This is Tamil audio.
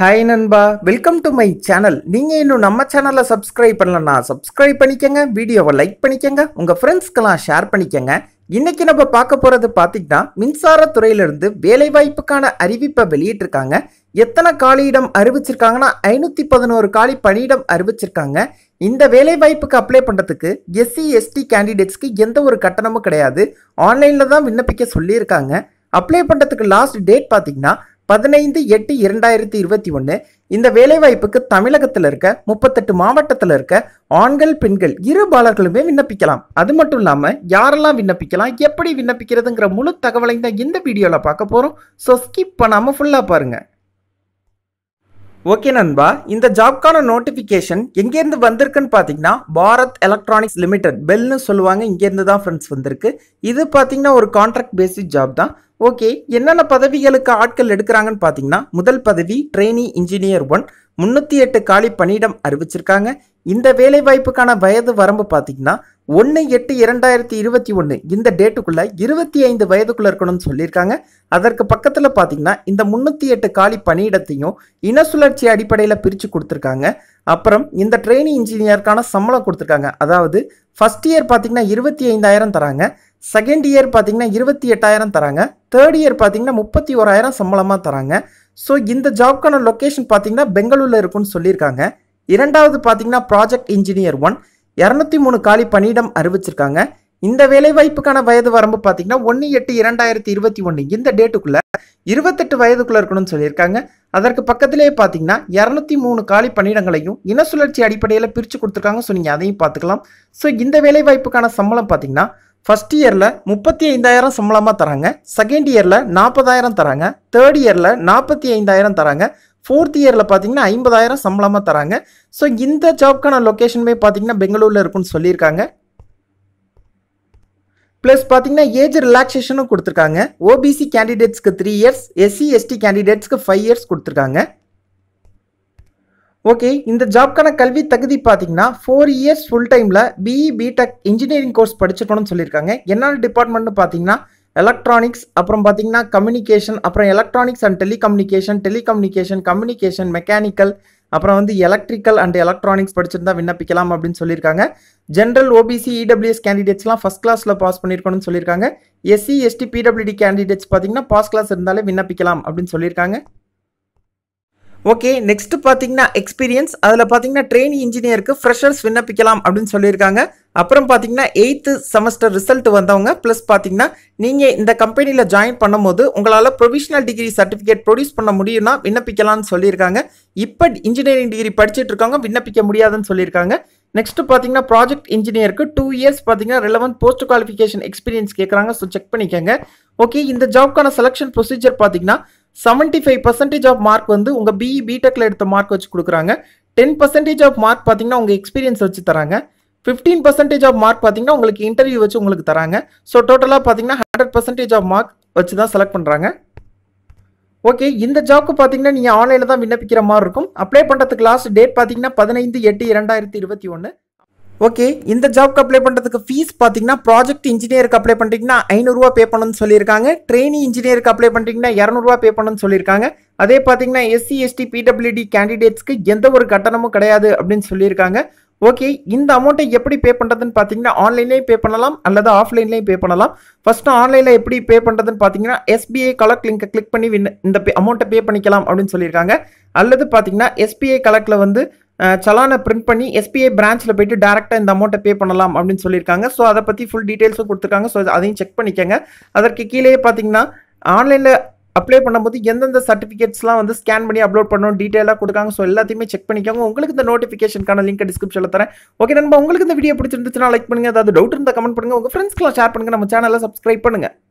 ஹாய் நண்பா வெல்கம் டு மை சேனல் நீங்கள் இன்னும் நம்ம சேனலை சப்ஸ்கிரைப் பண்ணலன்னா சப்ஸ்கிரைப் பண்ணிக்கங்க வீடியோவை லைக் பண்ணிக்கங்க உங்கள் ஃப்ரெண்ட்ஸ்க்கெல்லாம் ஷேர் பண்ணிக்கங்க இன்றைக்கி நம்ம பார்க்க போகிறது பார்த்திங்கன்னா மின்சாரத்துறையிலிருந்து வேலைவாய்ப்புக்கான அறிவிப்பை வெளியிட்டிருக்காங்க எத்தனை காலியிடம் அறிவிச்சிருக்காங்கன்னா ஐநூற்றி பதினோரு காலி பணியிடம் அறிவிச்சிருக்காங்க இந்த வேலைவாய்ப்புக்கு அப்ளை பண்ணுறதுக்கு எஸ்சி எஸ்டி கேண்டிடேட்ஸ்க்கு எந்த ஒரு கட்டணமும் கிடையாது ஆன்லைனில் தான் விண்ணப்பிக்க சொல்லியிருக்காங்க அப்ளை பண்ணுறதுக்கு லாஸ்ட் டேட் பார்த்திங்கன்னா பதினைந்து எட்டு இரண்டாயிரத்தி இருபத்தி ஒன்று இந்த வேலைவாய்ப்புக்கு தமிழகத்தில் இருக்க முப்பத்தெட்டு மாவட்டத்தில் இருக்க ஆண்கள் பெண்கள் இரு பாலர்களுமே விண்ணப்பிக்கலாம் அது மட்டும் இல்லாமல் யாரெல்லாம் விண்ணப்பிக்கலாம் எப்படி விண்ணப்பிக்கிறதுங்கிற முழு தகவலையும் தான் இந்த வீடியோவில் பார்க்க போகிறோம் ஸோ ஸ்கிப் பண்ணாமல் ஃபுல்லாக பாருங்கள் ஓகே நண்பா இந்த ஜாப்க்கான நோட்டிஃபிகேஷன் எங்கேருந்து வந்திருக்குன்னு பார்த்தீங்கன்னா பாரத் எலக்ட்ரானிக்ஸ் லிமிடெட் பெல்னு சொல்லுவாங்க இங்கேருந்து தான் ஃப்ரெண்ட்ஸ் வந்திருக்கு இது பார்த்தீங்கன்னா ஒரு கான்ட்ராக்ட் பேசிக் ஜாப் தான் ஓகே என்னென்ன பதவிகளுக்கு ஆட்கள் எடுக்கிறாங்கன்னு பார்த்தீங்கன்னா முதல் பதவி ட்ரெயினி இன்ஜினியர் ஒன் முந்நூற்றி எட்டு காலி பணியிடம் அறிவிச்சிருக்காங்க இந்த வேலைவாய்ப்புக்கான வயது வரம்பு பார்த்தீங்கன்னா ஒன்று எட்டு இரண்டாயிரத்தி இருபத்தி ஒன்று இந்த டேட்டுக்குள்ளே இருபத்தி ஐந்து வயதுக்குள்ளே இருக்கணும்னு சொல்லியிருக்காங்க அதற்கு பக்கத்தில் பார்த்தீங்கன்னா இந்த முன்னூற்றி எட்டு காலி பணியிடத்தையும் இன சுழற்சி அடிப்படையில் பிரித்து கொடுத்துருக்காங்க அப்புறம் இந்த ட்ரெயினிங் இன்ஜினியருக்கான சம்பளம் கொடுத்துருக்காங்க அதாவது ஃபஸ்ட் இயர் பார்த்தீங்கன்னா இருபத்தி ஐந்தாயிரம் தராங்க செகண்ட் இயர் பார்த்தீங்கன்னா இருபத்தி எட்டாயிரம் தராங்க தேர்ட் இயர் பார்த்தீங்கன்னா முப்பத்தி ஓராயிரம் சம்பளமாக தராங்க ஸோ இந்த ஜாப்க்கான லொக்கேஷன் பார்த்தீங்கன்னா பெங்களூரில் இருக்குன்னு சொல்லியிருக்காங்க இரண்டாவது பார்த்தீங்கன்னா ப்ராஜெக்ட் இன்ஜினியர் ஒன் இரநூத்தி மூணு காலி பணியிடம் அறிவிச்சிருக்காங்க இந்த வேலைவாய்ப்புக்கான வயது வரம்பு பார்த்தீங்கன்னா ஒன்று எட்டு இரண்டாயிரத்தி இருபத்தி ஒன்று இந்த டேட்டுக்குள்ளே இருபத்தெட்டு வயதுக்குள்ளே இருக்கணும்னு சொல்லியிருக்காங்க அதற்கு பக்கத்திலே பார்த்தீங்கன்னா இரநூத்தி மூணு காலி பணியிடங்களையும் இன சுழற்சி அடிப்படையில் பிரித்து கொடுத்துருக்காங்க ஸோ நீங்கள் அதையும் பார்த்துக்கலாம் ஸோ இந்த வேலைவாய்ப்புக்கான சம்பளம் பார்த்தீங்கன்னா ஃபஸ்ட் இயரில் முப்பத்தி ஐந்தாயிரம் சம்பளமாக தராங்க செகண்ட் இயரில் நாற்பதாயிரம் தராங்க தேர்ட் இயரில் நாற்பத்தி ஐந்தாயிரம் தராங்க ஃபோர்த் இயரில் பார்த்தீங்கன்னா ஐம்பதாயிரம் சம்பளமாக தராங்க ஸோ இந்த ஜாப்க்கான லொக்கேஷன் போய் பார்த்தீங்கன்னா பெங்களூரில் இருக்கும்னு சொல்லியிருக்காங்க ப்ளஸ் பார்த்தீங்கன்னா ஏஜ் ரிலாக்ஸேஷனும் கொடுத்துருக்காங்க ஓபிசி கேண்டிடேட்ஸ்க்கு த்ரீ இயர்ஸ் எஸ்சி எஸ்டி கேண்டிடேட்ஸ்க்கு ஃபைவ் இயர்ஸ் கொடுத்துருக்காங்க ஓகே இந்த ஜாப்க்கான கல்வி தகுதி பார்த்தீங்கன்னா ஃபோர் இயர்ஸ் ஃபுல் டைமில் பிஇ பிடெக் இன்ஜினியரிங் கோர்ஸ் படிச்சிருக்கணும்னு சொல்லியிருக்காங்க என்னென்ன டிபார்ட்மெண்ட்னு பார்த்தீங்கன்னா எலக்ட்ரானிக்ஸ் அப்புறம் பார்த்தீங்கன்னா கம்யூனிகேஷன் அப்புறம் electronics and telecommunication telecommunication communication mechanical அப்புறம் வந்து எலக்ட்ரிக்கல் அண்ட் எலக்ட்ரானிக்ஸ் படிச்சிருந்தா விண்ணப்பிக்கலாம் அப்படின்னு சொல்லியிருக்காங்க ஜென்ரல் ஓபிசி இடபிள்யூஎஸ் கேண்டிடேட்ஸ்லாம் ஃபஸ்ட் கிளாஸில் பாஸ் பண்ணியிருக்கணும்னு சொல்லியிருக்காங்க எஸ்சி எஸ்டி பிடபிள்யூடி கேண்டிடேட்ஸ் பார்த்தீங்கன்னா பாஸ் கிளாஸ் இருந்தாலே விண்ணப்பிக்கலாம் அப்படின்னு சொல்லியிருக்காங்க ஓகே நெக்ஸ்ட் பார்த்தீங்கன்னா எக்ஸ்பீரியன்ஸ் அதில் பார்த்தீங்கன்னா ட்ரெயினிங் இன்ஜினியருக்கு ஃப்ரெஷர்ஸ் விண்ணப்பிக்கலாம் அப்படின்னு சொல்லியிருக்காங்க அப்புறம் பார்த்தீங்கன்னா எயித்து செமஸ்டர் ரிசல்ட் வந்தவங்க ப்ளஸ் பார்த்தீங்கன்னா நீங்கள் இந்த கம்பெனியில் ஜாயின் பண்ணும்போது உங்களால் ப்ரொவிஷனல் டிகிரி சர்டிஃபிகேட் ப்ரொடியூஸ் பண்ண முடியும்னா விண்ணப்பிக்கலாம்னு சொல்லியிருக்காங்க இப்போ இன்ஜினியரிங் டிகிரி படிச்சுட்டு இருக்கவங்க விண்ணப்பிக்க முடியாதுன்னு சொல்லியிருக்காங்க நெக்ஸ்ட் பார்த்தீங்கன்னா ப்ராஜெக்ட் இன்ஜினியருக்கு டூ இயர்ஸ் பார்த்தீங்கன்னா ரெலவென்ட் போஸ்ட் குவாலிஃபிகேஷன் எக்ஸ்பீரியன்ஸ் கேட்குறாங்க ஸோ செக் பண்ணிக்கோங்க ஓகே இந்த ஜாப்க்கான செலெக்ஷன் ப்ரொசீஜர் பார்த்தீங்கன்னா seventy five percentage of mark வந்து உங்கள் பிஇ பிடெக்கில் e, எடுத்த மார்க் வச்சு கொடுக்குறாங்க டென் பர்சன்டேஜ் ஆஃப் மார்க் பார்த்தீங்கன்னா உங்கள் எக்ஸ்பீரியன்ஸ் வச்சு தராங்க ஃபிஃப்டீன் பர்சன்டேஜ் ஆஃப் மார்க் பார்த்தீங்கன்னா உங்களுக்கு இன்டர்வியூ வச்சு உங்களுக்கு தராங்க ஸோ டோட்டலாக பார்த்தீங்கன்னா ஹண்ட்ரட் பர்சன்டேஜ் ஆஃப் மார்க் வச்சு தான் செலக்ட் பண்ணுறாங்க ஓகே இந்த ஜாப்க்கு பார்த்தீங்கன்னா நீங்கள் ஆன்லைனில் தான் விண்ணப்பிக்கிற மாதிரி இருக்கும் அப்ளை பண்ணுறதுக்கு லாஸ்ட் டேட் பார்த்தீங்கன்னா பதினைந்து எட்டு இரண்டாயிரத்தி இருபத்தி ஒன்று ஓகே இந்த ஜாப்க்கு அப்ளை பண்ணுறதுக்கு ஃபீஸ் பார்த்தீங்கன்னா ப்ராஜெக்ட் இன்ஜினியருக்கு அப்ளை பண்ணுறீங்கன்னா ஐநூறுரூவா பே பண்ணணும்னு சொல்லியிருக்காங்க ட்ரெயினி இன்ஜினியருக்கு அப்ளை பண்ணிட்டீங்கன்னா இரநூறுவா பே பண்ணணும்னு சொல்லியிருக்காங்க அதே பார்த்தீங்கன்னா எஸ்சி எஸ்டி பிடபிள்யூடி கேண்டிடேட்ஸ்க்கு எந்த ஒரு கட்டணமும் கிடையாது அப்படின்னு சொல்லியிருக்காங்க ஓகே இந்த அமௌண்ட்டை எப்படி பே பண்ணுறதுன்னு பார்த்தீங்கன்னா ஆன்லைன்லேயும் பே பண்ணலாம் அல்லது ஆஃப்லைன்லேயும் பே பண்ணலாம் ஃபஸ்ட்டு ஆன்லைனில் எப்படி பே பண்ணுறதுன்னு பார்த்தீங்கன்னா எஸ்பிஐ கலெக்ட் லிங்கை கிளிக் பண்ணி இந்த அமௌண்ட்டை பே பண்ணிக்கலாம் அப்படின்னு சொல்லியிருக்காங்க அல்லது பார்த்தீங்கன்னா எஸ்பிஐ கலெக்டில் வந்து சலானை பிரிண்ட் பண்ணி எஸ்பிஐ பிரான்ச்சில் போயிட்டு டேரெக்டாக இந்த அமௌண்ட்டை பே பண்ணலாம் அப்படின்னு சொல்லியிருக்காங்க ஸோ அதை பற்றி ஃபுல் டீட்டெயில்ஸும் கொடுத்துருக்காங்க ஸோ அதையும் செக் பண்ணிக்கோங்க அதற்கு கீழே பார்த்தீங்கன்னா ஆன்லைனில் அப்ளை பண்ணும்போது எந்தெந்த சர்டிஃபிகேட்ஸ்லாம் வந்து ஸ்கேன் பண்ணி அப்லோட் பண்ணணும் டீட்டெயிலாக கொடுக்காங்க ஸோ எல்லாத்தையுமே செக் பண்ணிக்கோங்க உங்களுக்கு இந்த நோட்டிஃபிகேஷனுக்கான லிங்க் டிஸ்கிரிப்ஷனில் தரேன் ஓகே நண்பா உங்களுக்கு இந்த வீடியோ பிடிச்சிருந்துச்சுன்னா லைக் பண்ணுங்கள் அதாவது டவுட் இருந்தால் கமெண்ட் பண்ணுங்கள் உங்கள் ஃப்ரெண்ட்ஸ்க்குலாம் ஷேர் பண்ணுங்கள் நம்ம சேனலில் சப்ஸ்கிரைப் பண்ணுங்கள்